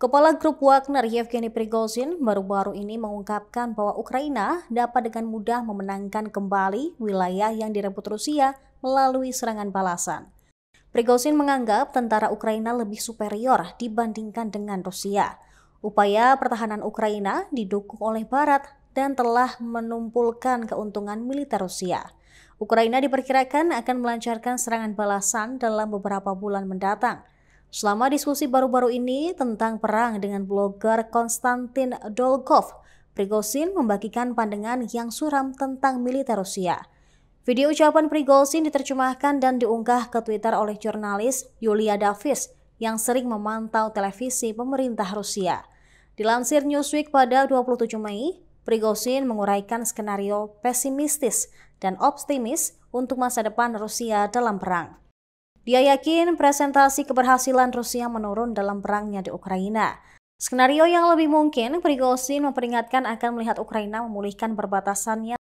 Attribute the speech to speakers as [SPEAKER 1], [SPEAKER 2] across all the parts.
[SPEAKER 1] Kepala Grup Wagner Yevgeny Prigozhin baru-baru ini mengungkapkan bahwa Ukraina dapat dengan mudah memenangkan kembali wilayah yang direbut Rusia melalui serangan balasan. Prigozhin menganggap tentara Ukraina lebih superior dibandingkan dengan Rusia. Upaya pertahanan Ukraina didukung oleh Barat dan telah menumpulkan keuntungan militer Rusia. Ukraina diperkirakan akan melancarkan serangan balasan dalam beberapa bulan mendatang – Selama diskusi baru-baru ini tentang perang dengan blogger Konstantin Dolgov, Prigozhin membagikan pandangan yang suram tentang militer Rusia. Video ucapan Prigozhin diterjemahkan dan diunggah ke Twitter oleh jurnalis Yulia Davis yang sering memantau televisi pemerintah Rusia. Dilansir Newsweek pada 27 Mei, Prigozhin menguraikan skenario pesimistis dan optimis untuk masa depan Rusia dalam perang. Dia yakin presentasi keberhasilan Rusia menurun dalam perangnya di Ukraina. Skenario yang lebih mungkin, Prigozhin memperingatkan akan melihat Ukraina memulihkan perbatasannya.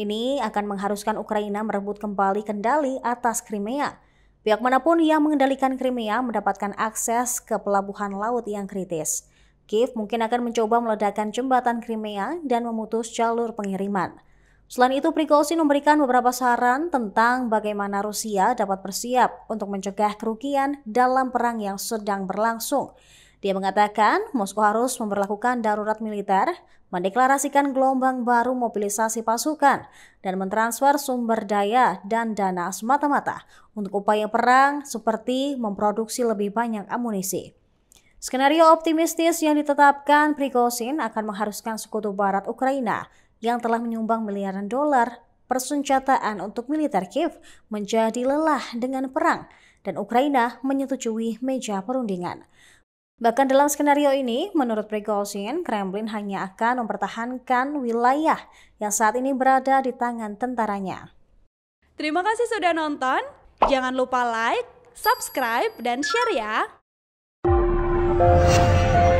[SPEAKER 1] Ini akan mengharuskan Ukraina merebut kembali kendali atas Crimea. Pihak manapun yang mengendalikan Crimea mendapatkan akses ke pelabuhan laut yang kritis. Kiev mungkin akan mencoba meledakkan jembatan Crimea dan memutus jalur pengiriman. Selain itu, Prigozhin memberikan beberapa saran tentang bagaimana Rusia dapat bersiap untuk mencegah kerugian dalam perang yang sedang berlangsung. Dia mengatakan Moskow harus memperlakukan darurat militer, mendeklarasikan gelombang baru mobilisasi pasukan, dan mentransfer sumber daya dan dana semata-mata untuk upaya perang seperti memproduksi lebih banyak amunisi. Skenario optimistis yang ditetapkan Prigozhin akan mengharuskan sekutu barat Ukraina yang telah menyumbang miliaran dolar persenjataan untuk militer Kiev menjadi lelah dengan perang dan Ukraina menyetujui meja perundingan. Bahkan dalam skenario ini, menurut Prigozhin, Kremlin hanya akan mempertahankan wilayah yang saat ini berada di tangan tentaranya. Terima kasih sudah nonton. Jangan lupa like, subscribe, dan share ya.